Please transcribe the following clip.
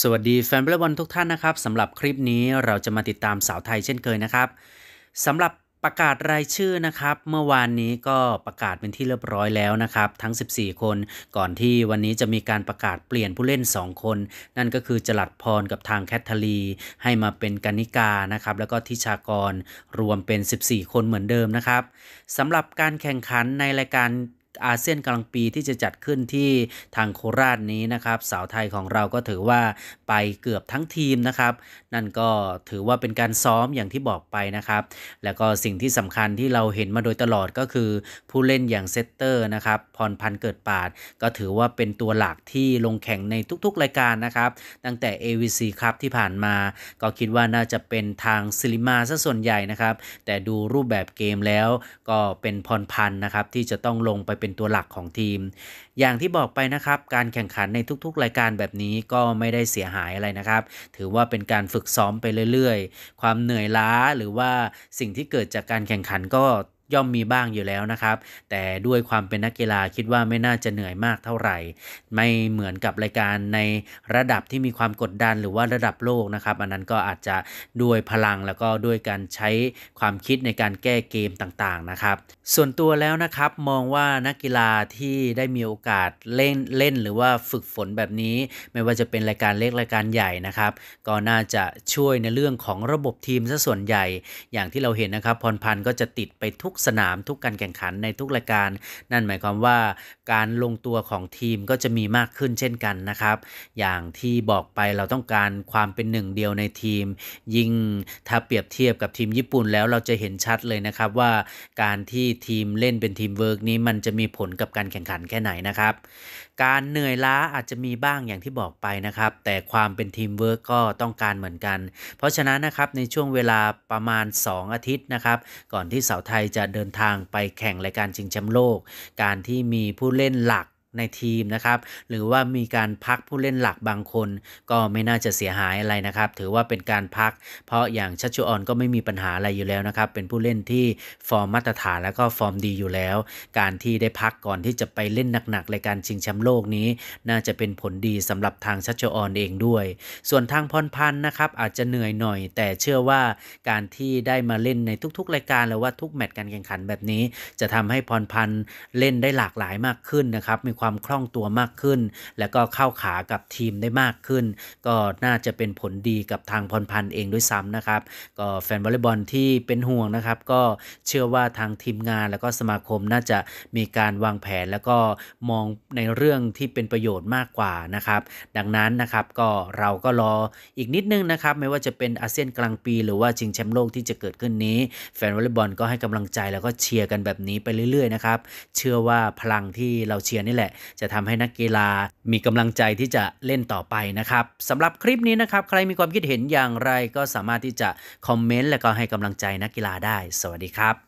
สวัสดีแฟนบอลบอลทุกท่านนะครับสำหรับคลิปนี้เราจะมาติดตามสาวไทยเช่นเคยนะครับสำหรับประกาศรายชื่อนะครับ เมื่อวานนี้ก็ประกาศเป็นที่เรียบร้อยแล้วนะครับทั้ง 14 คน ก่อนที่วันนี้จะมีการประกาศเปลี่ยนผู้เล่น 2 คน นั่นก็คือจลัดพรกับทางแคทเธอรีให้มาเป็นกนิกานะครับแล้วก็ทิชากรรวมเป็น 14 คนเหมือนเดิมนะครับสำหรับการแข่งขันในรายการอาเซียนกลางปีที่จะจัดขึ้นที่ทางโคราชนี้นะครับสาวไทยของเราก็ถือว่าไปเกือบทั้งทีมนะครับนั่นก็ถือว่าเป็นการซ้อมอย่างที่บอกไปนะครับ แล้วก็สิ่งที่สำคัญที่เราเห็นมาโดยตลอดก็คือผู้เล่นอย่างเซตเตอร์นะครับพรพันธ์เกิดปาดก็ถือว่าเป็นตัวหลักที่ลงแข่งในทุกๆรายการนะครับตั้งแต่ AVC ครับที่ผ่านมาก็คิดว่าน่าจะเป็นทางซิลิมาซะส่วนใหญ่นะครับแต่ดูรูปแบบเกมแล้วก็เป็นพรพันธ์นะครับที่จะต้องลงไปเป็นตัวหลักของทีม อย่างที่บอกไปนะครับ การแข่งขันในทุกๆ รายการแบบนี้ก็ไม่ได้เสียหายอะไรนะครับ ถือว่าเป็นการฝึกซ้อมไปเรื่อยๆ ความเหนื่อยล้าหรือว่าสิ่งที่เกิดจากการแข่งขันก็ย่อม มีบ้างอยู่แล้วนะครับ แต่ด้วยความเป็นนักกีฬาคิดว่าไม่น่าจะเหนื่อยมากเท่าไหร่ ไม่เหมือนกับรายการในระดับที่มีความกด ดันหรือว่าระดับโลกนะครับ อันนั้นก็อาจจะด้วยพลังแล้วก็ด้วยการใช้ความคิดในการแก้เกมต่าง ๆนะครับ ส่วนตัวแล้วนะครับมองว่านักกีฬาที่ได้มีโอกาสเล่นเล่น หรือว่าฝึกฝนแบบนี้ ไม่ว่าจะเป็นรายการเล็กรายการใหญ่นะครับก็น่าจะช่วยในเรื่องของระบบทีมซะส่วนใหญ่อย่างที่เราเห็นนะครับ พรพันธ์ก็จะติดไปทุกกสนามทุกการแข่งขันในทุกรายการ นั่นหมายความว่าการลงตัวของทีมก็จะมีมากขึ้นเช่นกันนะครับ อย่างที่บอกไปเราต้องการความเป็นหนึ่งเดียวในทีม ยิ่งถ้าเปรียบเทียบกับทีมญี่ปุ่นแล้วเราจะเห็นชัดเลยนะครับว่า การที่ทีมเล่นเป็นทีมเวิร์กนี้ มันจะมีผลกับการแข่งขันแค่ไหนนะครับ การเหนื่อยล้าอาจจะมีบ้างอย่างที่บอกไปนะครับ แต่ความเป็นทีมเวิร์กก็ต้องการเหมือนกัน เพราะฉะนั้นนะครับในช่วงเวลาประมาณ 2 อาทิตย์นะครับ ก่อนที่เสาไทยจะเดินทางไปแข่งรายการชิงแชมป์โลก การที่มีผู้เล่นหลักในทีมนะครับ หรือว่ามีการพักผู้เล่นหลักบางคน ก็ไม่น่าจะเสียหายอะไรนะครับ ถือว่าเป็นการพัก เพราะอย่างชัชออนก็ไม่มีปัญหาอะไรอยู่แล้วนะครับเป็นผู้เล่นที่ฟอร์มมาตรฐานแล้วก็ฟอร์มดีอยู่แล้ว การที่ได้พักก่อนที่จะไปเล่นหนักๆรายการชิงแชมป์โลกนี้ น่าจะเป็นผลดีสำหรับทางชัชออนเองด้วย ส่วนทางพรพันธ์นะครับอาจจะเหนื่อยหน่อย แต่เชื่อว่าการที่ได้มาเล่นในทุกๆรายการหรือว่าทุกแมตช์การแข่งขันแบบนี้ จะทำให้พรพันธ์เล่นได้หลากหลายมากขึ้นนะครับมีคความคล่องตัวมากขึ้น และก็เข้าขากับทีมได้มากขึ้น ก็น่าจะเป็นผลดีกับทางพรพันธ์เองด้วยซ้ำนะครับก็แฟนวอลเลย์บอลที่เป็นห่วงนะครับ ก็เชื่อว่าทางทีมงานและก็สมาคมน่าจะมีการวางแผนแล้วก็มองในเรื่องที่เป็นประโยชน์มากกว่านะครับ ดังนั้นนะครับก็เราก็รออีกนิดนึงนะครับไม่ว่าจะเป็นอาเซียนกลางปี หรือว่าชิงแชมป์โลกที่จะเกิดขึ้นนี้ แฟนวอลเลย์บอลก็ให้กำลังใจแล้วก็เชียร์กันแบบนี้ไปเรื่อยๆนะครับเชื่อว่าพลังที่เราเชียร์นี่แหละจะทำให้นักกีฬามีกำลังใจที่จะเล่นต่อไปนะครับสำหรับคลิปนี้นะครับ ใครมีความคิดเห็นอย่างไรก็สามารถที่จะคอมเมนต์และก็ให้กำลังใจนักกีฬาได้ สวัสดีครับ